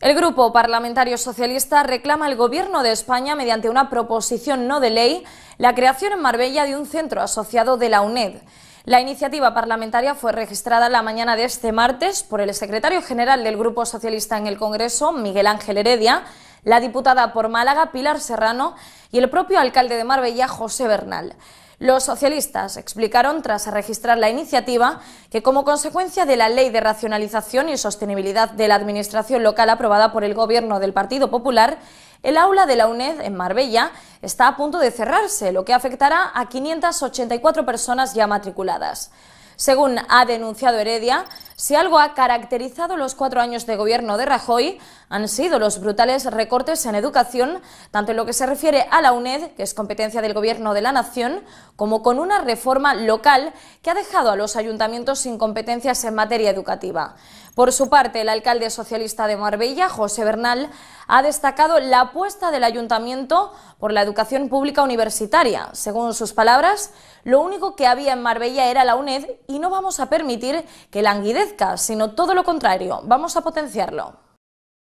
El Grupo Parlamentario Socialista reclama al Gobierno de España, mediante una proposición no de ley, la creación en Marbella de un centro asociado de la UNED. La iniciativa parlamentaria fue registrada la mañana de este martes por el secretario general del Grupo Socialista en el Congreso, Miguel Ángel Heredia, la diputada por Málaga, Pilar Serrano, y el propio alcalde de Marbella, José Bernal. Los socialistas explicaron, tras registrar la iniciativa, que como consecuencia de la Ley de Racionalización y Sostenibilidad de la Administración Local aprobada por el Gobierno del Partido Popular, el aula de la UNED en Marbella está a punto de cerrarse, lo que afectará a 584 personas ya matriculadas. Según ha denunciado Heredia, si algo ha caracterizado los cuatro años de gobierno de Rajoy, han sido los brutales recortes en educación, tanto en lo que se refiere a la UNED, que es competencia del Gobierno de la Nación, como con una reforma local que ha dejado a los ayuntamientos sin competencias en materia educativa. Por su parte, el alcalde socialista de Marbella, José Bernal, ha destacado la apuesta del ayuntamiento por la educación pública universitaria. Según sus palabras, lo único que había en Marbella era la UNED y no vamos a permitir que languidezca, sino todo lo contrario, vamos a potenciarlo.